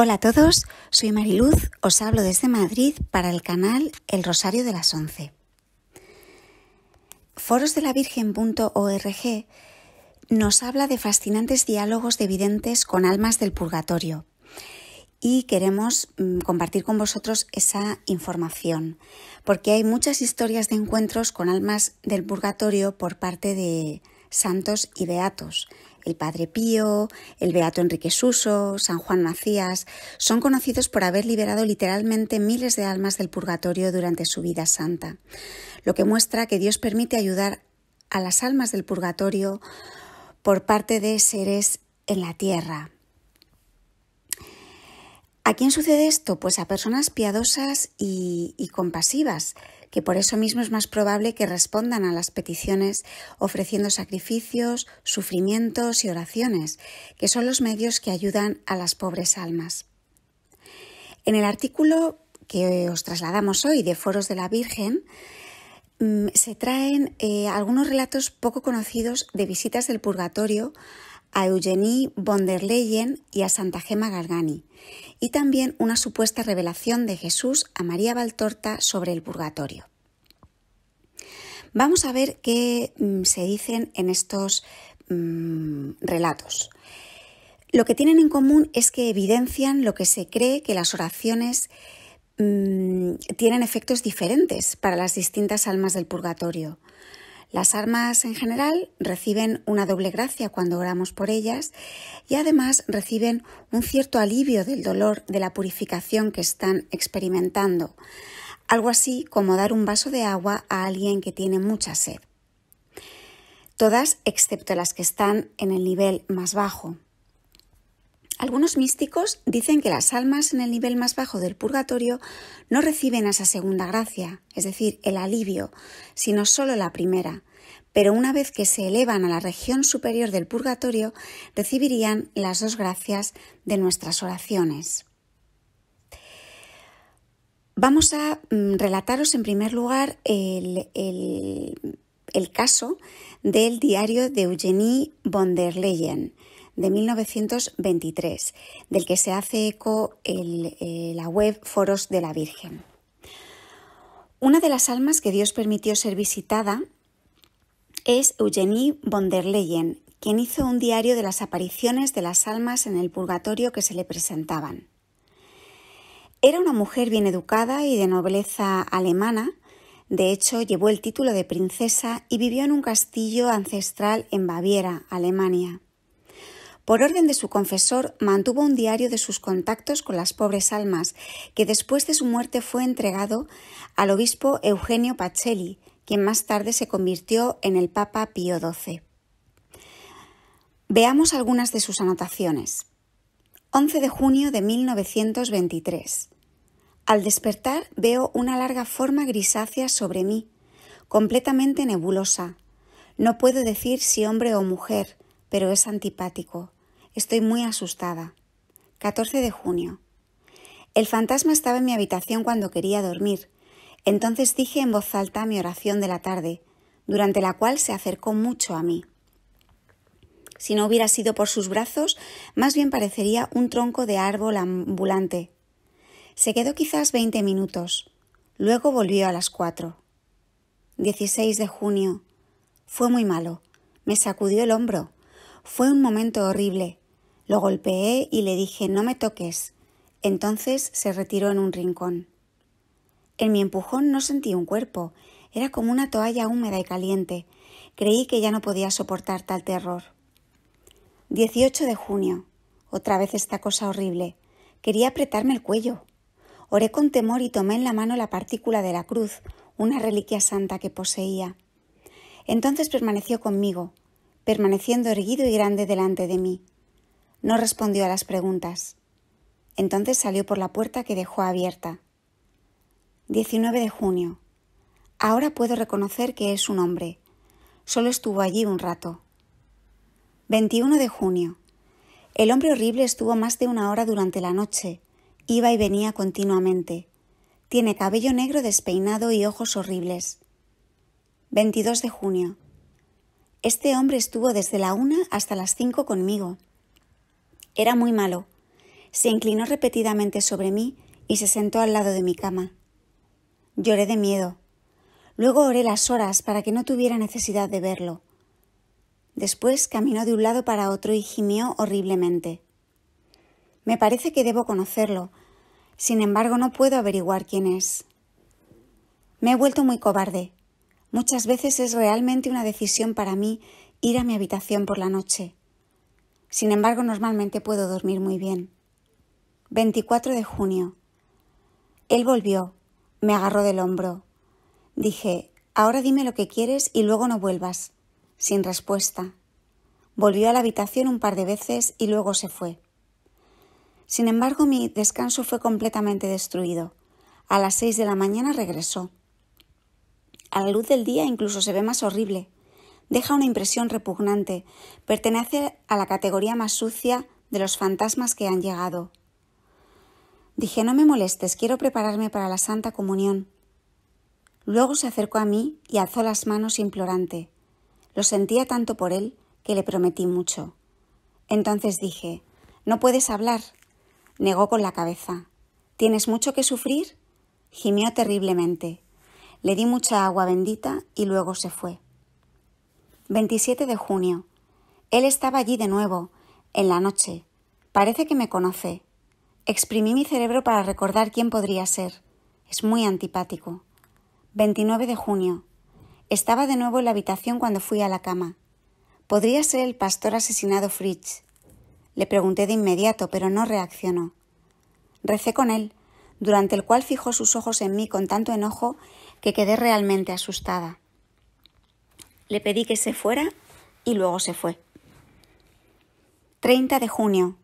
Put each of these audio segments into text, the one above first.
Hola a todos, soy Mariluz, os hablo desde Madrid para el canal El Rosario de las Once. Forosdelavirgen.org nos habla de fascinantes diálogos de videntes con almas del purgatorio y queremos mm, compartir con vosotros esa información, porque hay muchas historias de encuentros con almas del purgatorio por parte de santos y beatos el Padre Pío, el Beato Enrique Suso, San Juan Macías, son conocidos por haber liberado literalmente miles de almas del purgatorio durante su vida santa, lo que muestra que Dios permite ayudar a las almas del purgatorio por parte de seres en la tierra, ¿A quién sucede esto? Pues a personas piadosas y, compasivas, que por eso mismo es más probable que respondan a las peticiones ofreciendo sacrificios, sufrimientos y oraciones, que son los medios que ayudan a las pobres almas. En el artículo que os trasladamos hoy de Foros de la Virgen, mm, se traen eh, algunos relatos poco conocidos de visitas del purgatorio a Eugenie von der Leyen y a Santa Gema Gargani, y también una supuesta revelación de Jesús a María Valtorta sobre el purgatorio. Vamos a ver qué mm, se dicen en estos mm, relatos. Lo que tienen en común es que evidencian lo que se cree que las oraciones mm, tienen efectos diferentes para las distintas almas del purgatorio. Las armas en general reciben una doble gracia cuando oramos por ellas y además reciben un cierto alivio del dolor de la purificación que están experimentando, algo así como dar un vaso de agua a alguien que tiene mucha sed. Todas excepto las que están en el nivel más bajo. Algunos místicos dicen que las almas en el nivel más bajo del purgatorio no reciben esa segunda gracia, es decir, el alivio, sino solo la primera, pero una vez que se elevan a la región superior del purgatorio, recibirían las dos gracias de nuestras oraciones. Vamos a mm, relataros en primer lugar el, el caso del diario de Eugenie von der Leyen de 1923, del que se hace eco eh, la web Foros de la Virgen. Una de las almas que Dios permitió ser visitada es Eugenie von der Leyen, quien hizo un diario de las apariciones de las almas en el purgatorio que se le presentaban. Era una mujer bien educada y de nobleza alemana, de hecho llevó el título de princesa y vivió en un castillo ancestral en Baviera, Alemania. Por orden de su confesor, mantuvo un diario de sus contactos con las pobres almas, que después de su muerte fue entregado al obispo Eugenio Pacelli, quien más tarde se convirtió en el Papa Pío XII. Veamos algunas de sus anotaciones. 11 de junio de 1923. Al despertar veo una larga forma grisácea sobre mí, completamente nebulosa. No puedo decir si hombre o mujer, pero es antipático. Estoy muy asustada. 14 de junio. El fantasma estaba en mi habitación cuando quería dormir. Entonces dije en voz alta mi oración de la tarde, durante la cual se acercó mucho a mí. Si no hubiera sido por sus brazos, más bien parecería un tronco de árbol ambulante. Se quedó quizás veinte minutos. Luego volvió a las cuatro. 16 de junio. Fue muy malo. Me sacudió el hombro. Fue un momento horrible. Lo golpeé y le dije no me toques. Entonces se retiró en un rincón. En mi empujón no sentí un cuerpo, era como una toalla húmeda y caliente. Creí que ya no podía soportar tal terror. 18 de junio. Otra vez esta cosa horrible. Quería apretarme el cuello. Oré con temor y tomé en la mano la partícula de la cruz, una reliquia santa que poseía. Entonces permaneció conmigo, permaneciendo erguido y grande delante de mí. No respondió a las preguntas. Entonces salió por la puerta que dejó abierta. 19 de junio. Ahora puedo reconocer que es un hombre. Solo estuvo allí un rato. 21 de junio. El hombre horrible estuvo más de una hora durante la noche. Iba y venía continuamente. Tiene cabello negro despeinado y ojos horribles. 22 de junio. Este hombre estuvo desde la una hasta las cinco conmigo. Era muy malo. Se inclinó repetidamente sobre mí y se sentó al lado de mi cama. Lloré de miedo. Luego oré las horas para que no tuviera necesidad de verlo. Después caminó de un lado para otro y gimió horriblemente. Me parece que debo conocerlo. Sin embargo, no puedo averiguar quién es. Me he vuelto muy cobarde. Muchas veces es realmente una decisión para mí ir a mi habitación por la noche. Sin embargo, normalmente puedo dormir muy bien. 24 de junio. Él volvió, me agarró del hombro. Dije, ahora dime lo que quieres y luego no vuelvas. Sin respuesta. Volvió a la habitación un par de veces y luego se fue. Sin embargo, mi descanso fue completamente destruido. A las seis de la mañana regresó. A la luz del día incluso se ve más horrible. Deja una impresión repugnante. Pertenece a la categoría más sucia de los fantasmas que han llegado. Dije, no me molestes, quiero prepararme para la Santa Comunión. Luego se acercó a mí y alzó las manos implorante. Lo sentía tanto por él que le prometí mucho. Entonces dije, no puedes hablar. Negó con la cabeza. ¿Tienes mucho que sufrir? Gimió terriblemente. Le di mucha agua bendita y luego se fue. 27 de junio. Él estaba allí de nuevo, en la noche. Parece que me conoce. Exprimí mi cerebro para recordar quién podría ser. Es muy antipático. 29 de junio. Estaba de nuevo en la habitación cuando fui a la cama. Podría ser el pastor asesinado Fritz. Le pregunté de inmediato, pero no reaccionó. Recé con él, durante el cual fijó sus ojos en mí con tanto enojo que quedé realmente asustada. Le pedí que se fuera y luego se fue. 30 de junio.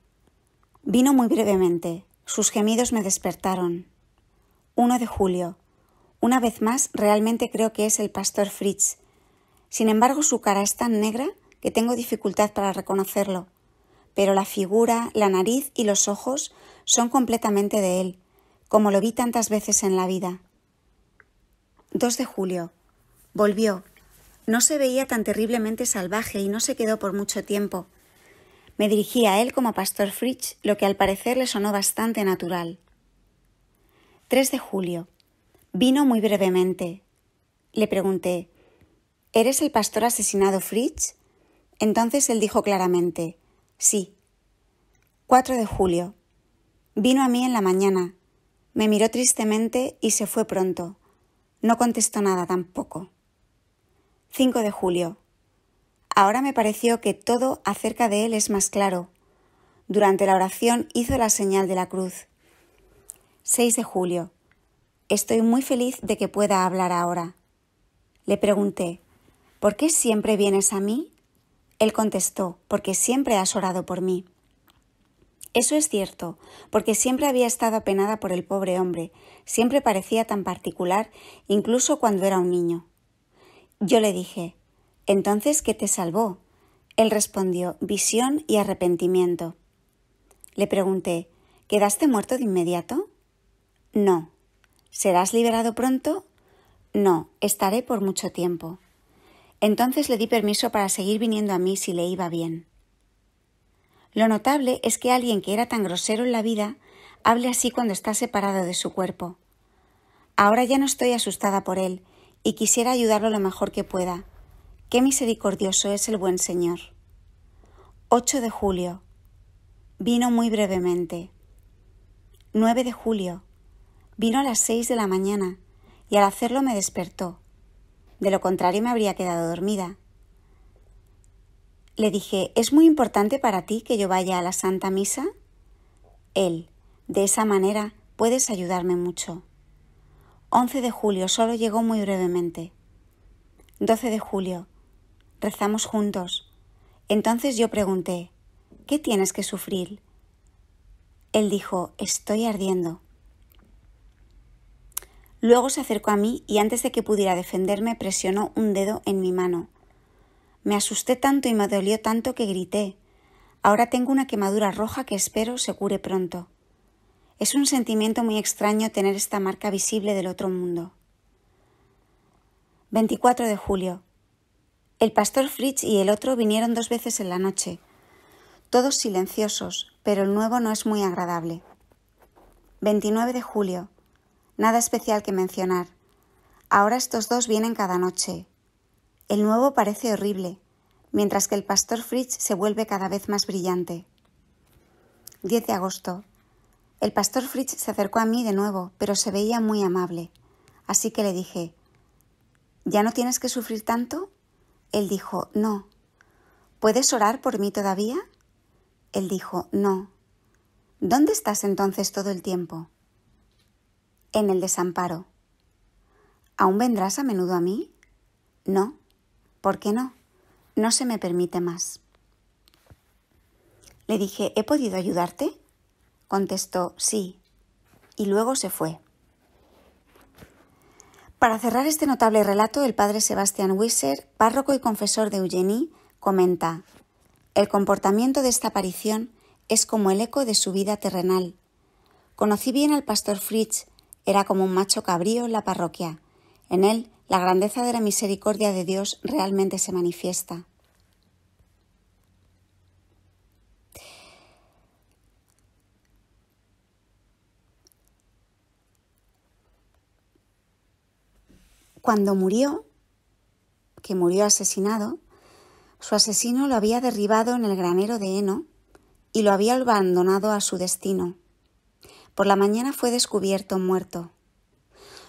Vino muy brevemente. Sus gemidos me despertaron. 1 de julio. Una vez más, realmente creo que es el pastor Fritz. Sin embargo, su cara es tan negra que tengo dificultad para reconocerlo. Pero la figura, la nariz y los ojos son completamente de él como lo vi tantas veces en la vida. 2 de julio. Volvió. No se veía tan terriblemente salvaje y no se quedó por mucho tiempo. Me dirigí a él como pastor Fritz, lo que al parecer le sonó bastante natural. 3 de julio. Vino muy brevemente. Le pregunté, ¿Eres el pastor asesinado Fritz? Entonces él dijo claramente, sí. 4 de julio. Vino a mí en la mañana, me miró tristemente y se fue pronto. No contestó nada tampoco. 5 de julio. Ahora me pareció que todo acerca de él es más claro. Durante la oración hizo la señal de la cruz. 6 de julio. Estoy muy feliz de que pueda hablar ahora. Le pregunté, ¿por qué siempre vienes a mí? Él contestó, porque siempre has orado por mí. Eso es cierto, porque siempre había estado apenada por el pobre hombre, siempre parecía tan particular, incluso cuando era un niño. Yo le dije, Entonces, ¿qué te salvó? Él respondió, visión y arrepentimiento. Le pregunté, ¿quedaste muerto de inmediato? No. ¿Serás liberado pronto? No, estaré por mucho tiempo. Entonces le di permiso para seguir viniendo a mí si le iba bien. Lo notable es que alguien que era tan grosero en la vida hable así cuando está separado de su cuerpo. Ahora ya no estoy asustada por él y quisiera ayudarlo lo mejor que pueda. Qué misericordioso es el buen Señor. 8 de julio. Vino muy brevemente. 9 de julio. Vino a las 6 de la mañana y al hacerlo me despertó. De lo contrario me habría quedado dormida. Le dije, ¿es muy importante para ti que yo vaya a la Santa Misa? Él, de esa manera puedes ayudarme mucho. 11 de julio, solo llegó muy brevemente. 12 de julio, rezamos juntos. Entonces yo pregunté, ¿qué tienes que sufrir? Él dijo, estoy ardiendo. Luego se acercó a mí y antes de que pudiera defenderme presionó un dedo en mi mano. Me asusté tanto y me dolió tanto que grité. Ahora tengo una quemadura roja que espero se cure pronto. Es un sentimiento muy extraño tener esta marca visible del otro mundo. 24 de julio. El pastor Fritz y el otro vinieron dos veces en la noche, todos silenciosos, pero el nuevo no es muy agradable. 29 de julio. Nada especial que mencionar. Ahora estos dos vienen cada noche, el nuevo parece horrible, mientras que el pastor Fritz se vuelve cada vez más brillante. 10 de agosto. El pastor Fritz se acercó a mí de nuevo, pero se veía muy amable. Así que le dije, ¿Ya no tienes que sufrir tanto? Él dijo, no. ¿Puedes orar por mí todavía? Él dijo, no. ¿Dónde estás entonces todo el tiempo? En el desamparo. ¿Aún vendrás a menudo a mí? No. ¿por qué no, no se me permite más. Le dije, ¿he podido ayudarte? Contestó, sí, y luego se fue. Para cerrar este notable relato, el padre Sebastián Wisser, párroco y confesor de Eugenie, comenta, el comportamiento de esta aparición es como el eco de su vida terrenal. Conocí bien al pastor Fritz, era como un macho cabrío en la parroquia. En él la grandeza de la misericordia de Dios realmente se manifiesta. Cuando murió, que murió asesinado, su asesino lo había derribado en el granero de heno y lo había abandonado a su destino. Por la mañana fue descubierto muerto.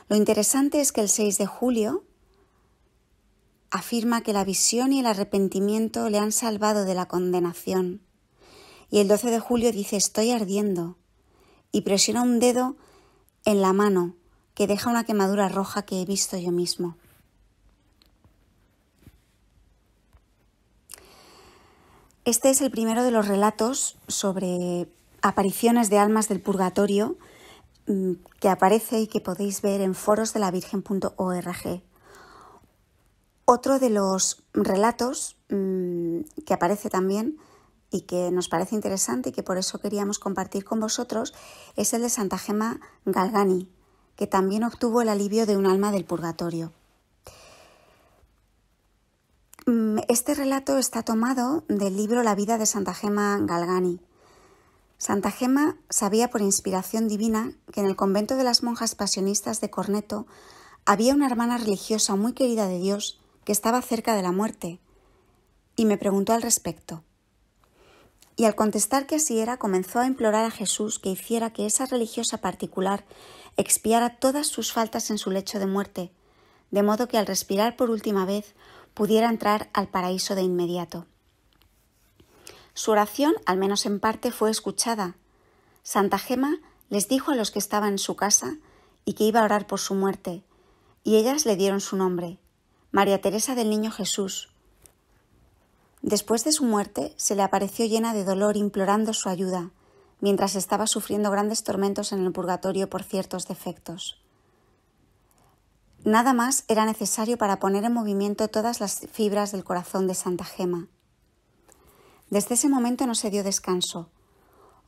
Lo interesante es que el 6 de julio afirma que la visión y el arrepentimiento le han salvado de la condenación. Y el 12 de julio dice estoy ardiendo y presiona un dedo en la mano que deja una quemadura roja que he visto yo mismo. Este es el primero de los relatos sobre apariciones de almas del purgatorio Mm, que aparece y que podéis ver en forosdelavirgen.org. Otro de los relatos mm, que aparece también y que nos parece interesante y que por eso queríamos compartir con vosotros es el de Santa Gema Galgani, que también obtuvo el alivio de un alma del purgatorio. Mm, este relato está tomado del libro La vida de Santa Gema Galgani, Santa Gema sabía por inspiración divina que en el convento de las monjas pasionistas de Corneto había una hermana religiosa muy querida de Dios que estaba cerca de la muerte, y me preguntó al respecto. Y al contestar que así era, comenzó a implorar a Jesús que hiciera que esa religiosa particular expiara todas sus faltas en su lecho de muerte, de modo que al respirar por última vez pudiera entrar al paraíso de inmediato. Su oración, al menos en parte, fue escuchada. Santa Gema les dijo a los que estaban en su casa y que iba a orar por su muerte, y ellas le dieron su nombre, María Teresa del Niño Jesús. Después de su muerte, se le apareció llena de dolor implorando su ayuda, mientras estaba sufriendo grandes tormentos en el purgatorio por ciertos defectos. Nada más era necesario para poner en movimiento todas las fibras del corazón de Santa Gema. Desde ese momento no se dio descanso.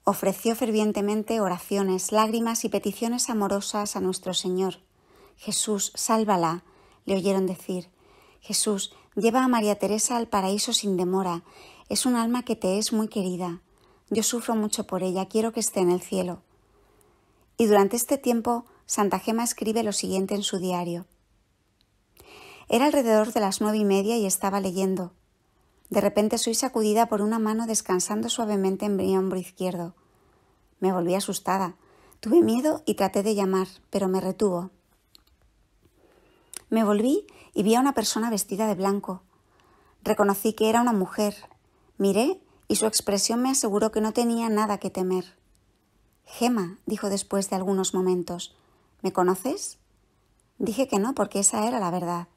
Ofreció fervientemente oraciones, lágrimas y peticiones amorosas a nuestro Señor. Jesús, sálvala, le oyeron decir. Jesús, lleva a María Teresa al paraíso sin demora. Es un alma que te es muy querida. Yo sufro mucho por ella, quiero que esté en el cielo. Y durante este tiempo, Santa Gema escribe lo siguiente en su diario. Era alrededor de las nueve y media y estaba leyendo. De repente soy sacudida por una mano descansando suavemente en mi hombro izquierdo. Me volví asustada. Tuve miedo y traté de llamar, pero me retuvo. Me volví y vi a una persona vestida de blanco. Reconocí que era una mujer. Miré y su expresión me aseguró que no tenía nada que temer. Gema, dijo después de algunos momentos, ¿me conoces? Dije que no, porque esa era la verdad.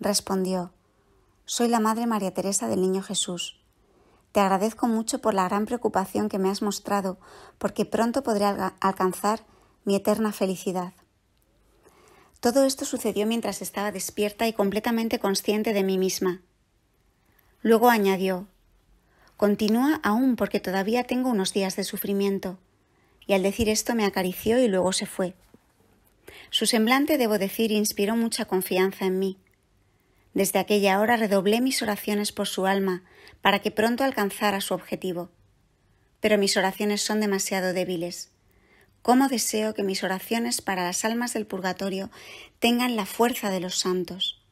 Respondió, soy la Madre María Teresa del Niño Jesús. Te agradezco mucho por la gran preocupación que me has mostrado, porque pronto podré alcanzar mi eterna felicidad. Todo esto sucedió mientras estaba despierta y completamente consciente de mí misma. Luego añadió Continúa aún porque todavía tengo unos días de sufrimiento. Y al decir esto me acarició y luego se fue. Su semblante, debo decir, inspiró mucha confianza en mí. Desde aquella hora redoblé mis oraciones por su alma, para que pronto alcanzara su objetivo. Pero mis oraciones son demasiado débiles. ¿Cómo deseo que mis oraciones para las almas del purgatorio tengan la fuerza de los santos?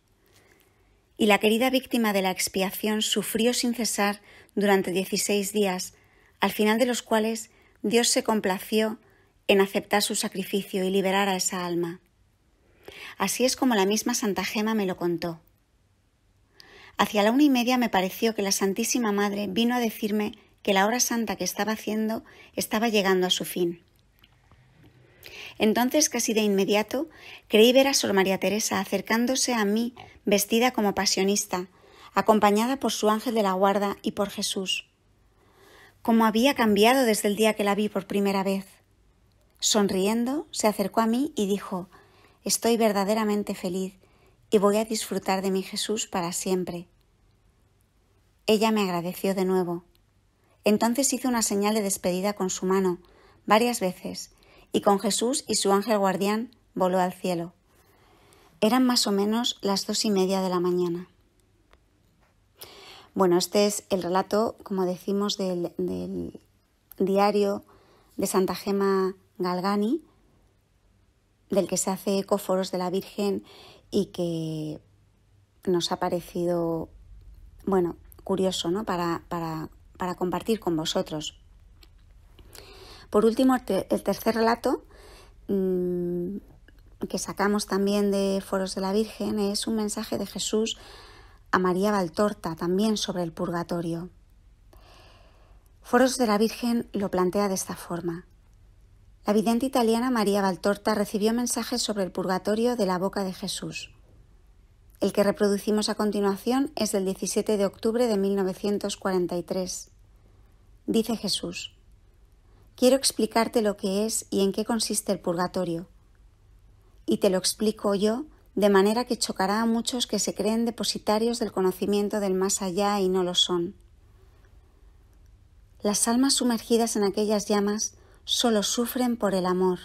Y la querida víctima de la expiación sufrió sin cesar durante dieciséis días, al final de los cuales Dios se complació en aceptar su sacrificio y liberar a esa alma. Así es como la misma Santa Gema me lo contó. Hacia la una y media me pareció que la Santísima Madre vino a decirme que la hora santa que estaba haciendo estaba llegando a su fin. Entonces, casi de inmediato, creí ver a Sor María Teresa acercándose a mí vestida como pasionista, acompañada por su ángel de la guarda y por Jesús. Como había cambiado desde el día que la vi por primera vez. Sonriendo, se acercó a mí y dijo Estoy verdaderamente feliz y voy a disfrutar de mi Jesús para siempre. Ella me agradeció de nuevo. Entonces hizo una señal de despedida con su mano, varias veces, y con Jesús y su ángel guardián voló al cielo. Eran más o menos las dos y media de la mañana. Bueno, este es el relato, como decimos, del, diario de Santa Gema Galgani, del que se hace ecoforos de la Virgen y que nos ha parecido, bueno, curioso, ¿no? Para, compartir con vosotros. Por último, el tercer relato mm, que sacamos también de Foros de la Virgen es un mensaje de Jesús a María Valtorta, también sobre el purgatorio. Foros de la Virgen lo plantea de esta forma. La vidente italiana María Valtorta recibió mensajes sobre el purgatorio de la boca de Jesús. El que reproducimos a continuación es del 17 de octubre de 1943. Dice Jesús, Quiero explicarte lo que es y en qué consiste el purgatorio. Y te lo explico yo de manera que chocará a muchos que se creen depositarios del conocimiento del más allá y no lo son. Las almas sumergidas en aquellas llamas solo sufren por el amor.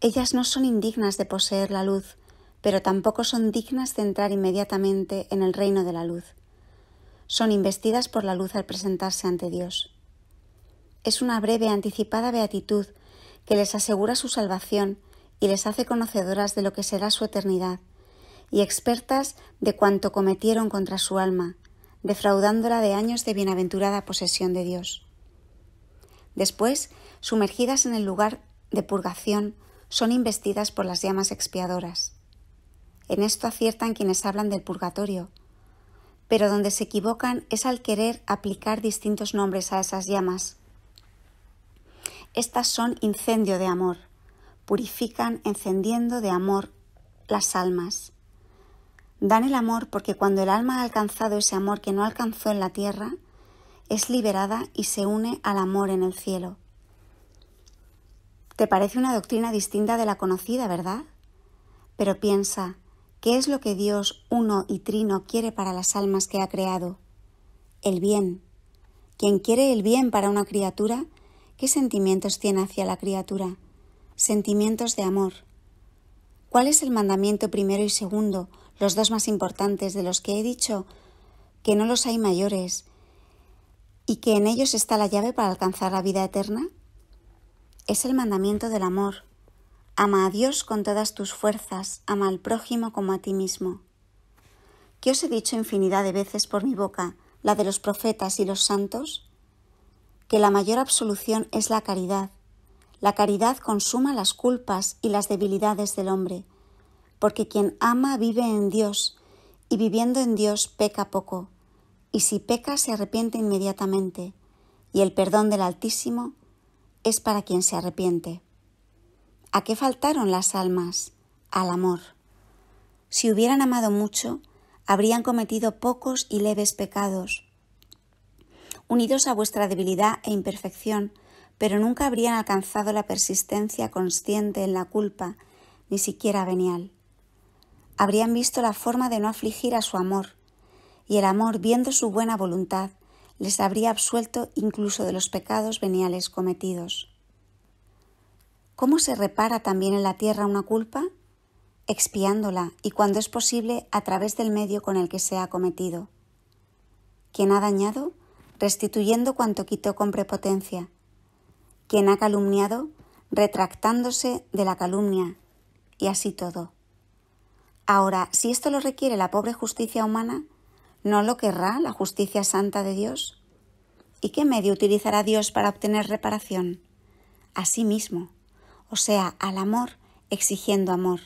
Ellas no son indignas de poseer la luz, pero tampoco son dignas de entrar inmediatamente en el reino de la luz. Son investidas por la luz al presentarse ante Dios. Es una breve anticipada beatitud que les asegura su salvación y les hace conocedoras de lo que será su eternidad, y expertas de cuanto cometieron contra su alma, defraudándola de años de bienaventurada posesión de Dios. Después, sumergidas en el lugar de purgación, son investidas por las llamas expiadoras. En esto aciertan quienes hablan del purgatorio, pero donde se equivocan es al querer aplicar distintos nombres a esas llamas. Estas son incendio de amor, purifican encendiendo de amor las almas. Dan el amor porque cuando el alma ha alcanzado ese amor que no alcanzó en la tierra, es liberada y se une al amor en el cielo. Te parece una doctrina distinta de la conocida, ¿verdad? Pero piensa, ¿qué es lo que Dios uno y trino quiere para las almas que ha creado? El bien. Quien quiere el bien para una criatura, ¿qué sentimientos tiene hacia la criatura? Sentimientos de amor. ¿Cuál es el mandamiento primero y segundo, los dos más importantes de los que he dicho? Que no los hay mayores, y que en ellos está la llave para alcanzar la vida eterna? Es el mandamiento del amor. Ama a Dios con todas tus fuerzas, ama al prójimo como a ti mismo. ¿Qué os he dicho infinidad de veces por mi boca, la de los profetas y los santos? Que la mayor absolución es la caridad. La caridad consuma las culpas y las debilidades del hombre, porque quien ama vive en Dios, y viviendo en Dios peca poco y si peca se arrepiente inmediatamente, y el perdón del Altísimo es para quien se arrepiente. ¿A qué faltaron las almas? Al amor. Si hubieran amado mucho, habrían cometido pocos y leves pecados, unidos a vuestra debilidad e imperfección, pero nunca habrían alcanzado la persistencia consciente en la culpa, ni siquiera venial. Habrían visto la forma de no afligir a su amor, y el amor, viendo su buena voluntad, les habría absuelto incluso de los pecados veniales cometidos. ¿Cómo se repara también en la tierra una culpa? Expiándola y cuando es posible a través del medio con el que se ha cometido. Quien ha dañado, restituyendo cuanto quitó con prepotencia. Quien ha calumniado, retractándose de la calumnia, y así todo. Ahora, si esto lo requiere la pobre justicia humana, ¿No lo querrá la justicia santa de Dios? ¿Y qué medio utilizará Dios para obtener reparación? A sí mismo, o sea, al amor, exigiendo amor.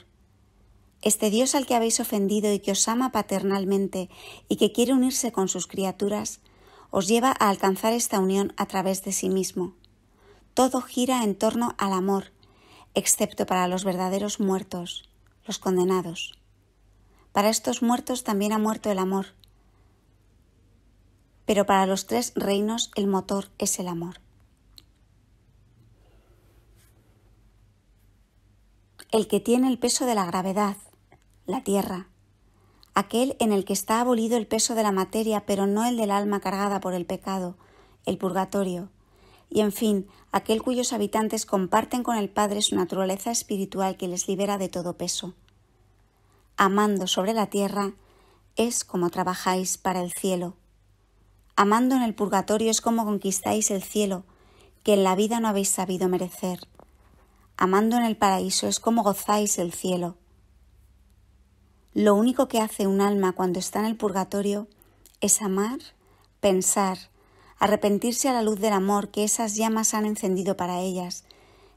Este Dios al que habéis ofendido y que os ama paternalmente y que quiere unirse con sus criaturas, os lleva a alcanzar esta unión a través de sí mismo. Todo gira en torno al amor, excepto para los verdaderos muertos, los condenados. Para estos muertos también ha muerto el amor, pero para los tres reinos el motor es el amor. El que tiene el peso de la gravedad, la tierra, aquel en el que está abolido el peso de la materia, pero no el del alma cargada por el pecado, el purgatorio, y en fin, aquel cuyos habitantes comparten con el Padre su naturaleza espiritual que les libera de todo peso. Amando sobre la tierra es como trabajáis para el cielo, Amando en el purgatorio es como conquistáis el cielo, que en la vida no habéis sabido merecer. Amando en el paraíso es como gozáis el cielo. Lo único que hace un alma cuando está en el purgatorio es amar, pensar, arrepentirse a la luz del amor que esas llamas han encendido para ellas,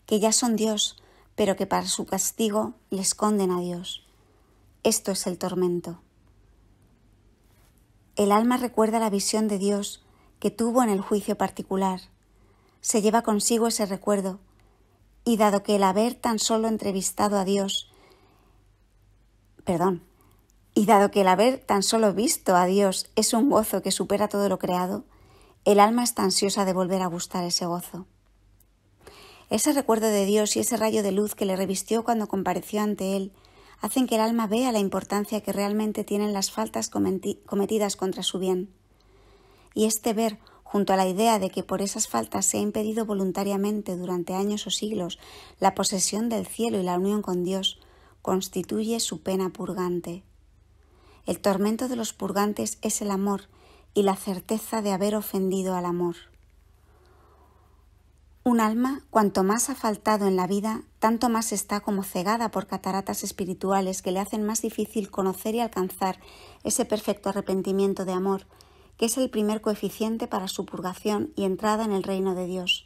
que ya son Dios, pero que para su castigo le esconden a Dios. Esto es el tormento. El alma recuerda la visión de Dios que tuvo en el juicio particular. Se lleva consigo ese recuerdo, y dado que el haber tan solo entrevistado a Dios, perdón, y dado que el haber tan solo visto a Dios es un gozo que supera todo lo creado, el alma está ansiosa de volver a gustar ese gozo. Ese recuerdo de Dios y ese rayo de luz que le revistió cuando compareció ante Él hacen que el alma vea la importancia que realmente tienen las faltas cometidas contra su bien. Y este ver, junto a la idea de que por esas faltas se ha impedido voluntariamente durante años o siglos la posesión del cielo y la unión con Dios, constituye su pena purgante. El tormento de los purgantes es el amor y la certeza de haber ofendido al amor. Un alma, cuanto más ha faltado en la vida, tanto más está como cegada por cataratas espirituales que le hacen más difícil conocer y alcanzar ese perfecto arrepentimiento de amor, que es el primer coeficiente para su purgación y entrada en el reino de Dios.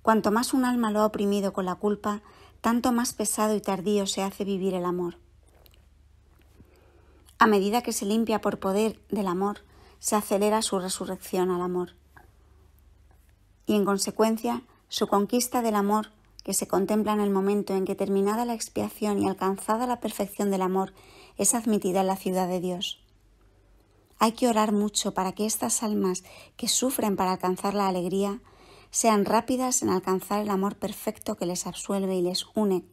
Cuanto más un alma lo ha oprimido con la culpa, tanto más pesado y tardío se hace vivir el amor. A medida que se limpia por poder del amor, se acelera su resurrección al amor y en consecuencia su conquista del amor que se contempla en el momento en que terminada la expiación y alcanzada la perfección del amor es admitida en la ciudad de Dios. Hay que orar mucho para que estas almas que sufren para alcanzar la alegría sean rápidas en alcanzar el amor perfecto que les absuelve y les une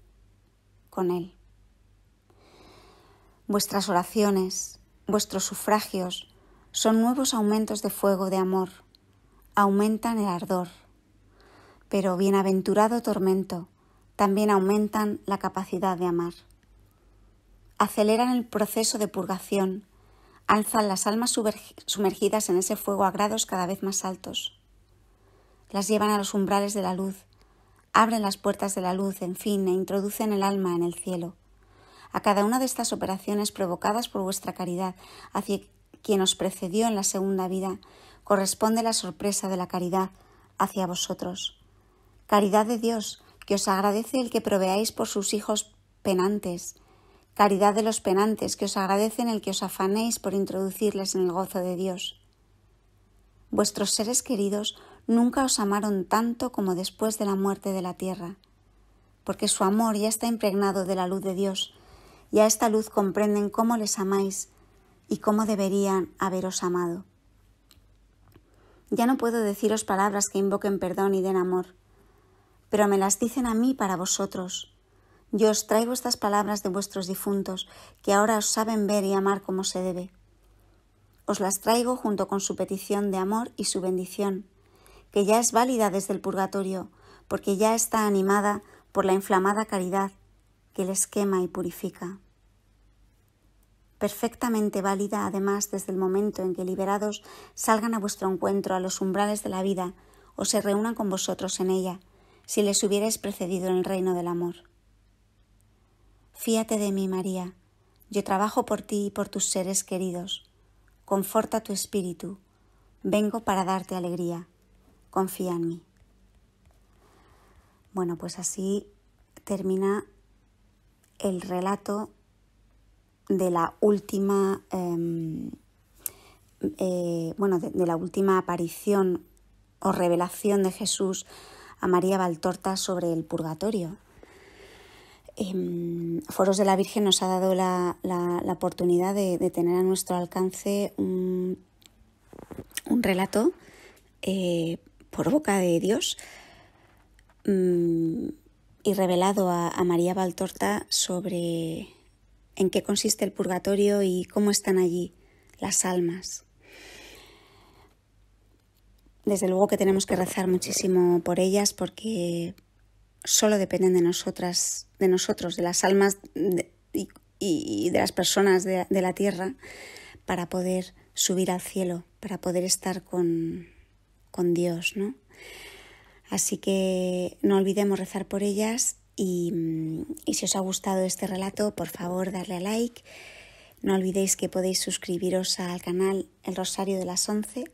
con Él. Vuestras oraciones, vuestros sufragios, son nuevos aumentos de fuego de amor aumentan el ardor, pero bienaventurado tormento, también aumentan la capacidad de amar. Aceleran el proceso de purgación, alzan las almas sumergidas en ese fuego a grados cada vez más altos. Las llevan a los umbrales de la luz, abren las puertas de la luz, en fin, e introducen el alma en el cielo. A cada una de estas operaciones provocadas por vuestra caridad hacia quien os precedió en la segunda vida, corresponde la sorpresa de la caridad hacia vosotros. Caridad de Dios, que os agradece el que proveáis por sus hijos penantes. Caridad de los penantes, que os agradecen el que os afanéis por introducirles en el gozo de Dios. Vuestros seres queridos nunca os amaron tanto como después de la muerte de la tierra, porque su amor ya está impregnado de la luz de Dios, y a esta luz comprenden cómo les amáis y cómo deberían haberos amado. Ya no puedo deciros palabras que invoquen perdón y den amor, pero me las dicen a mí para vosotros. Yo os traigo estas palabras de vuestros difuntos, que ahora os saben ver y amar como se debe. Os las traigo junto con su petición de amor y su bendición, que ya es válida desde el purgatorio, porque ya está animada por la inflamada caridad que les quema y purifica perfectamente válida además desde el momento en que liberados salgan a vuestro encuentro a los umbrales de la vida o se reúnan con vosotros en ella, si les hubierais precedido en el reino del amor. Fíate de mí, María, yo trabajo por ti y por tus seres queridos. Conforta tu espíritu, vengo para darte alegría. Confía en mí. Bueno, pues así termina el relato de la última, em, eh, bueno, de, la última aparición o revelación de Jesús a María Valtorta sobre el purgatorio. Em, Foros de la Virgen nos ha dado la, oportunidad de, tener a nuestro alcance un, relato eh, por boca de Dios mm, y revelado a, a María Valtorta sobre en qué consiste el purgatorio y cómo están allí las almas. Desde luego que tenemos que rezar muchísimo por ellas porque solo dependen de nosotras, de nosotros, de las almas y, de las personas de, la tierra para poder subir al cielo, para poder estar con, con Dios, ¿no? Así que no olvidemos rezar por ellas Mm, y, si os ha gustado este relato, por favor, darle a like. No olvidéis que podéis suscribiros al canal El Rosario de las Once,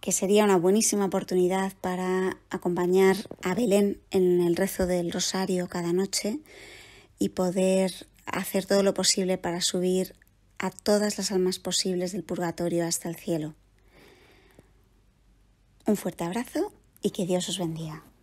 que sería una buenísima oportunidad para acompañar a Belén en el rezo del Rosario cada noche y poder hacer todo lo posible para subir a todas las almas posibles del purgatorio hasta el cielo. Un fuerte abrazo y que Dios os bendiga.